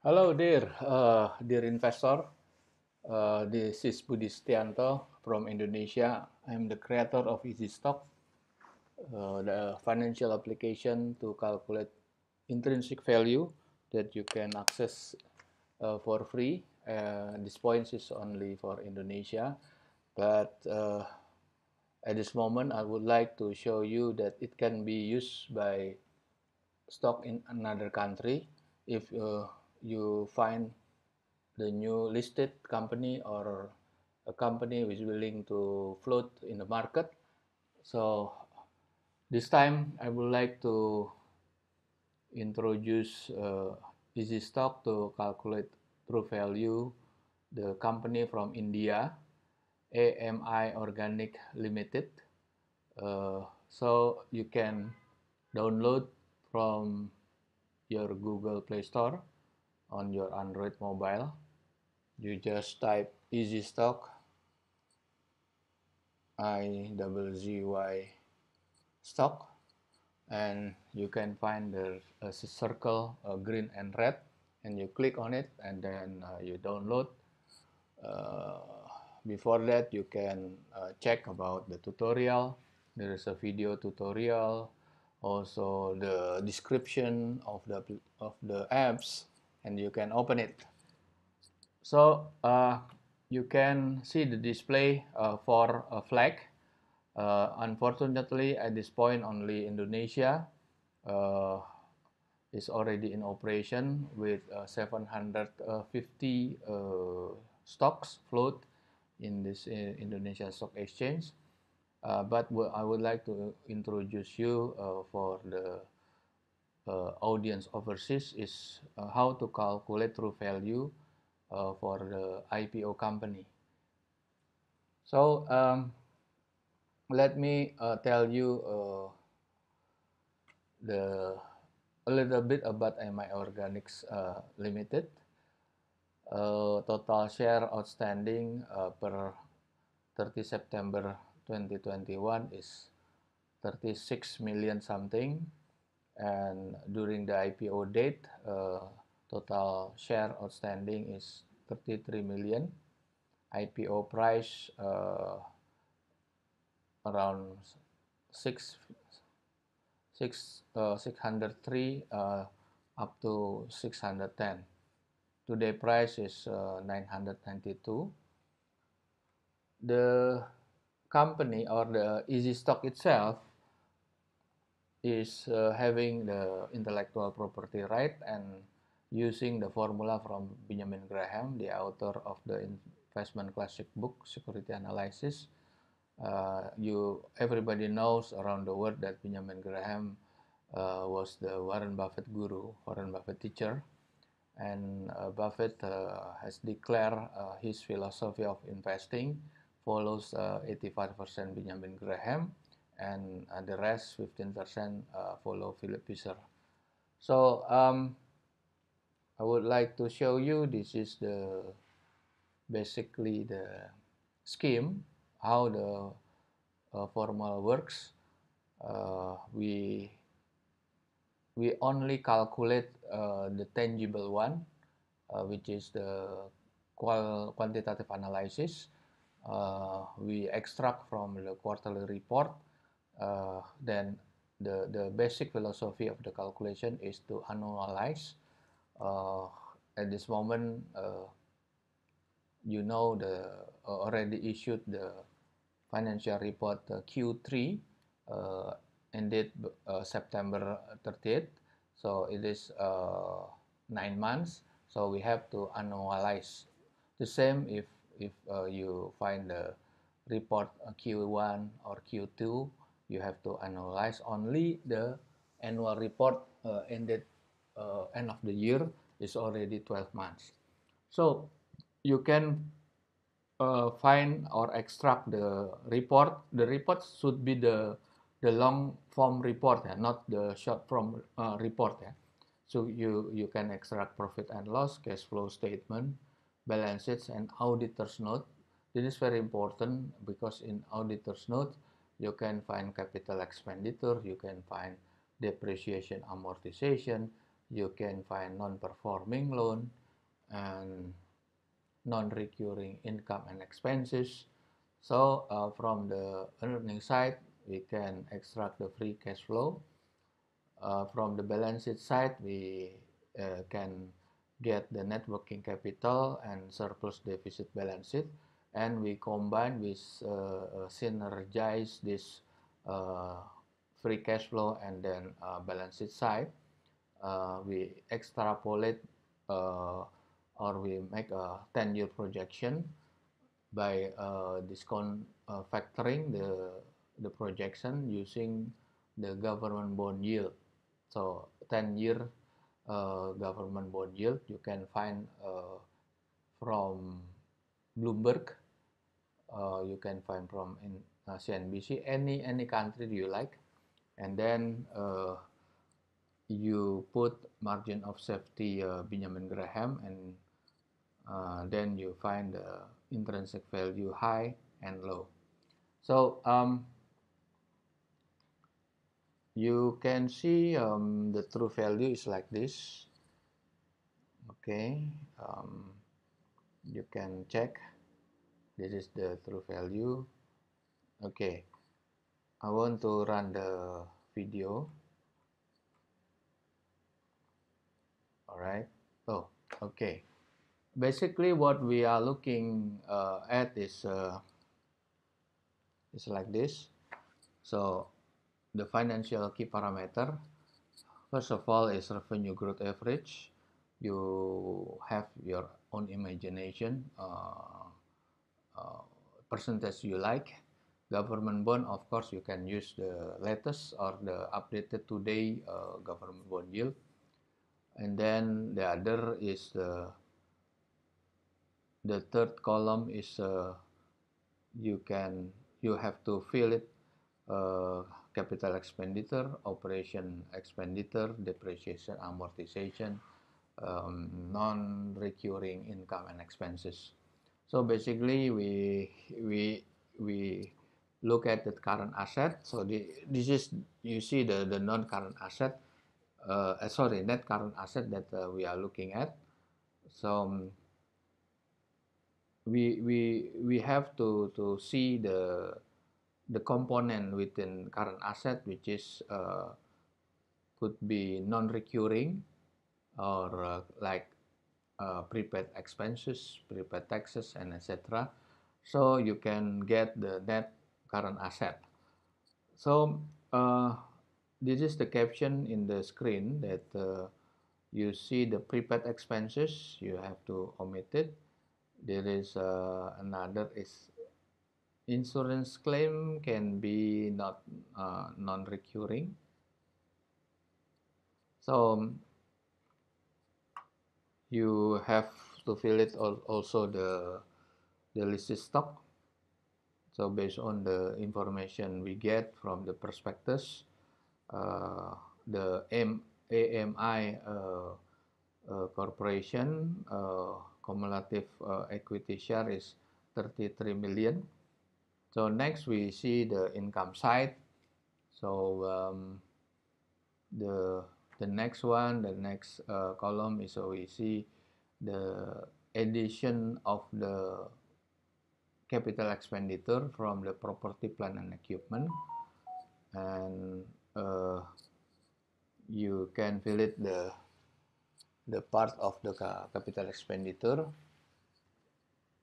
Halo dear, uh, eh, dear investor. Uh, eh, this is Budi Setianto from Indonesia. I'm the creator of Easy Stock, uh, eh, the financial application to calculate intrinsic value that you can access uh, for free. Uh, this point is only for Indonesia, but uh, at this moment I would like to show you that it can be used by stock in another country if uh, you find the new listed company or a company which is willing to float in the market so this time I would like to introduce uh, easy stock to calculate true value the company from India AMI Organic Limited uh, so you can download from your Google Play Store on your Android mobile you just type easy stock I double Z Y stock and you can find the a circle green and red and you click on it and then uh, you download uh, before that you can uh, check about the tutorial there is a video tutorial also the description of the of the apps and you can open it so uh, you can see the display uh, for a flag uh, unfortunately at this point only Indonesia uh, is already in operation with uh, 750 stocks float in this Indonesia Stock Exchange but I would like to introduce you for the uh, audience overseas is uh, how to calculate true value uh, for the IPO company. So um, let me tell you the a little bit about MI Organics Limited. Uh, total share outstanding uh, per 30 September 2021 is 36 million something and during the IPO date uh, total share outstanding is 33 million IPO price uh, around 6 6 uh, 603 uh, up to 610 today price is uh, 992 the company or the easy stock itself is uh, having the intellectual property right and using the formula from Benjamin Graham, the author of the investment classic book Security Analysis. Uh, you everybody knows around the world that Benjamin Graham uh, was the Warren Buffett guru, Warren Buffett teacher, and uh, Buffett uh, has declared uh, his philosophy of investing follows 85% uh, Benjamin Graham and the rest 15% uh, follow Philip Fisher. So um, I would like to show you this is the basically the scheme how the uh, formal works. Uh, we we only calculate uh, the tangible one, uh, which is the quantitative analysis. Uh, we extract from the quarterly report uh, then the, the basic philosophy of the calculation is to annualize. Uh, at this moment, uh, you know the uh, already issued the financial report uh, Q3 uh, ended September 30th. So it is nine months. So we have to annualize. The same if, if you find the report Q1 or Q2 you have to analyze only the annual report uh, ended uh, end of the year is already 12 months so you can uh, find or extract the report the report should be the the long form report yeah, not the short form uh, report yeah. so you you can extract profit and loss cash flow statement balance sheets and auditor's note this is very important because in auditor's note you can find capital expenditure, you can find depreciation amortization, you can find non-performing loan and non-recurring income and expenses. So uh, from the earning side, we can extract the free cash flow. Uh, from the balance sheet side, we uh, can get the net working capital and surplus deficit balance sheet and we combine with uh, uh, synergize this uh, free cash flow and then uh, balance sheet side uh, we extrapolate uh, or we make a 10-year projection by discount factoring the the projection using the government bond yield so 10-year government bond yield you can find from Bloomberg uh, you can find from in CNBC uh, any any country you like and then uh, you put margin of safety uh, Benjamin Graham and uh, then you find the uh, intrinsic value high and low so um, you can see um, the true value is like this okay um, you can check this is the true value okay I want to run the video alright oh okay basically what we are looking uh, at is uh, is like this so the financial key parameter first of all is revenue growth average you have your own imagination uh, Uh, percentage you like government bond of course you can use the latest or the updated today uh, government bond yield and then the other is the the third column is uh, you can you have to fill it uh, capital expenditure operation expenditure depreciation amortization um, non-recurring income and expenses so basically we, we, we look at the current asset. So the, this is, you see the, the non-current asset, uh, uh, sorry, net current asset that uh, we are looking at. So um, we, we, we have to, to see the, the component within current asset, which is uh, could be non-recurring or uh, like uh, prepaid expenses, prepaid taxes, and etc. So you can get the net current asset. So uh, this is the caption in the screen that uh, you see the prepaid expenses. You have to omit it. There is uh, another is insurance claim can be not uh, non-recurring. So you have to fill it also the the listed stock so based on the information we get from the prospectus uh, the M AMI uh, uh, corporation uh, cumulative uh, equity share is 33 million so next we see the income side so um, the The next one, the next uh, column is we see the addition of the capital expenditure from the property, plant, and equipment. And uh, you can fill it the the part of the capital expenditure.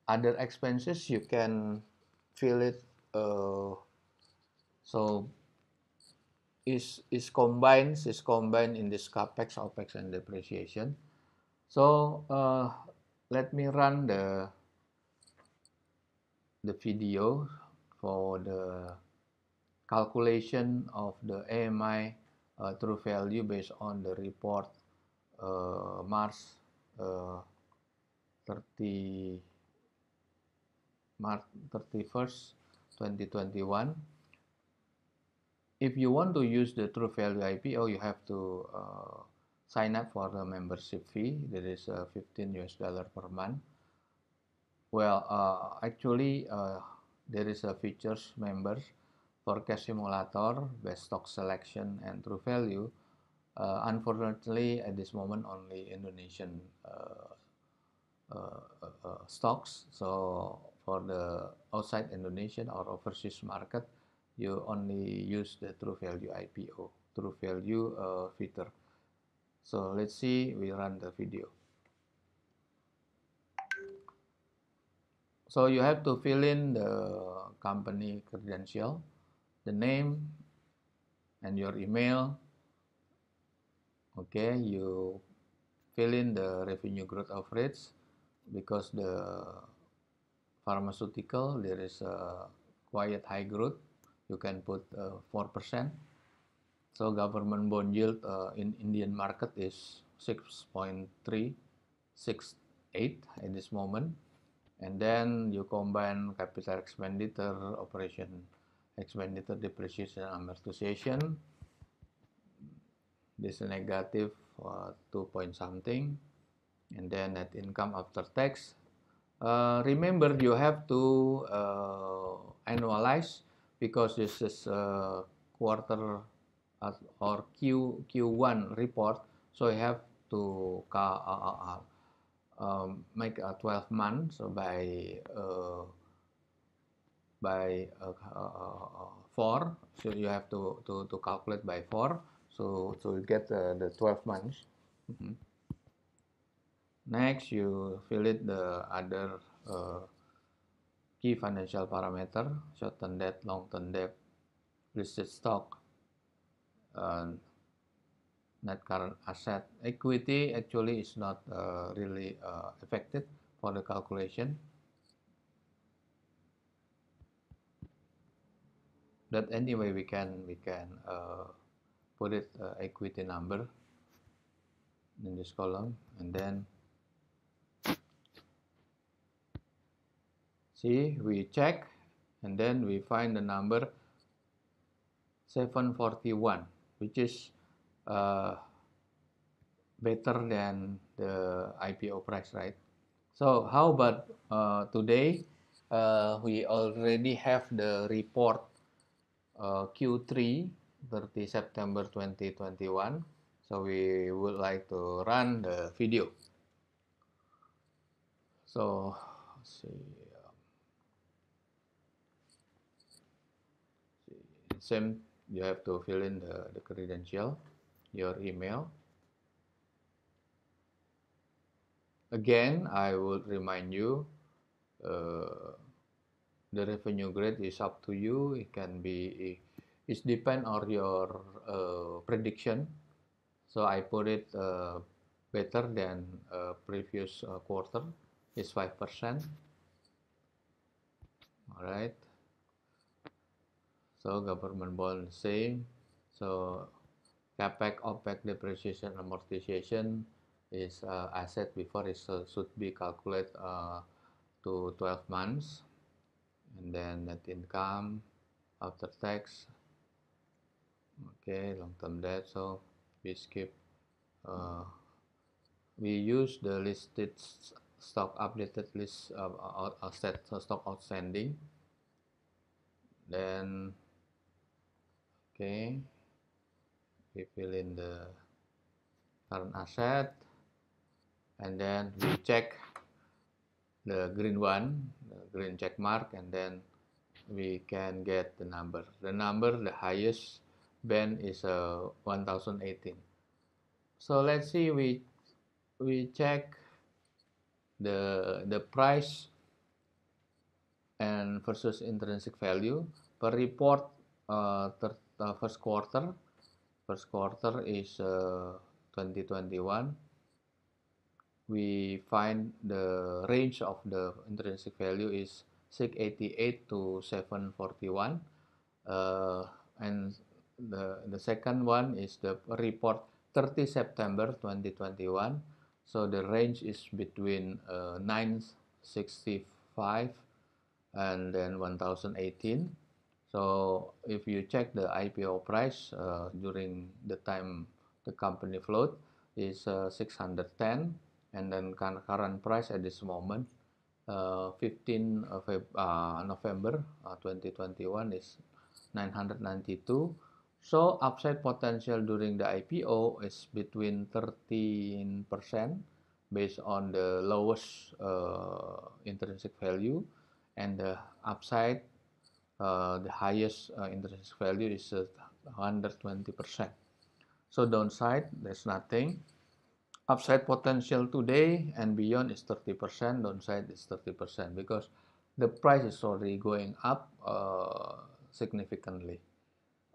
Other expenses you can fill it. Uh, so is is combined is combined in this capex, opex, and depreciation. So uh, let me run the the video for the calculation of the AMI uh, true value based on the report uh, March uh, 30 March 31st 2021 if you want to use the true value IPO oh, you have to uh, sign up for the membership fee that is uh, 15 US dollar per month well uh, actually uh, there is a features members for cash simulator best stock selection and true value uh, unfortunately at this moment only Indonesian uh, stocks so for the outside Indonesian or overseas market you only use the true value IPO, true value uh, So let's see, we run the video. So you have to fill in the company credential, the name, and your email. Okay, you fill in the revenue growth average because the pharmaceutical there is a quite high growth you can put uh, four uh, percent so government bond yield uh, in Indian market is 6.368 at this moment and then you combine capital expenditure operation expenditure depreciation amortization this is negative uh, 2 point something and then net income after tax uh, remember you have to uh, annualize because this is a quarter or Q Q1 report, so you have to uh, uh, uh um, make a 12 months by uh, by uh, uh, four. So you have to, to to calculate by four. So so you get the 12 months. Mm -hmm. Next, you fill it the other. key financial parameter, short-term debt, long-term debt, listed stock, uh, net current asset. Equity actually is not uh, really uh, affected for the calculation. But anyway, we can we can uh, put it uh, equity number in this column and then see we check and then we find the number 741 which is uh, better than the IPO price right so how about uh, today uh, we already have the report uh, Q3 30 September 2021 so we would like to run the video so see same you have to fill in the, the credential your email again I would remind you uh, the revenue grade is up to you it can be it depend on your uh, prediction so I put it uh, better than uh, previous uh, quarter is 5% alright So government bond same. So capex, opex, depreciation, amortization is uh, asset before it should be calculated uh, to 12 months, and then net income after tax. Okay, long term debt. So we skip. Uh, we use the listed stock updated list of uh, uh, uh stock outstanding. Then okay we fill in the current asset and then we check the green one the green check mark and then we can get the number the number the highest band is uh, 1018 so let's see we we check the the price and versus intrinsic value per report uh, the uh, first quarter first quarter is uh, 2021 we find the range of the intrinsic value is 688 to 741 uh, and the, the second one is the report 30 September 2021 so the range is between uh, 965 and then 1018 so if you check the IPO price uh, during the time the company float is uh, 610 and then current price at this moment uh, 15 uh, uh, November uh, 2021 is 992 so upside potential during the IPO is between 13% based on the lowest intrinsic value and the upside uh, the highest uh, interest value is 120%. Uh, so downside, there's nothing. Upside potential today and beyond is 30%, downside is 30% because the price is already going up uh, significantly.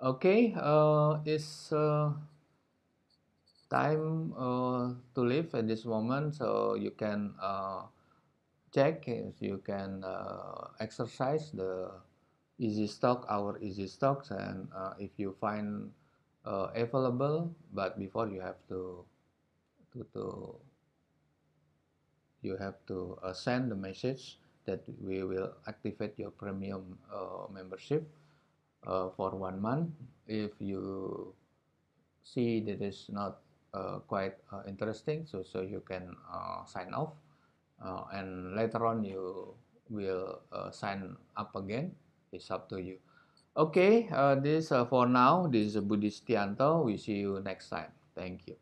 Okay, uh, it's uh, time to leave at this moment, so you can check, you can exercise the easy stock our easy stocks and uh, if you find uh, available but before you have to to, to you have to uh, send the message that we will activate your premium uh, membership uh, for one month if you see that is not uh, quite interesting so so you can sign off and later on you will sign up again It's up to you. Okay, uh, this uh, for now. This is Budi Setianto. We see you next time. Thank you.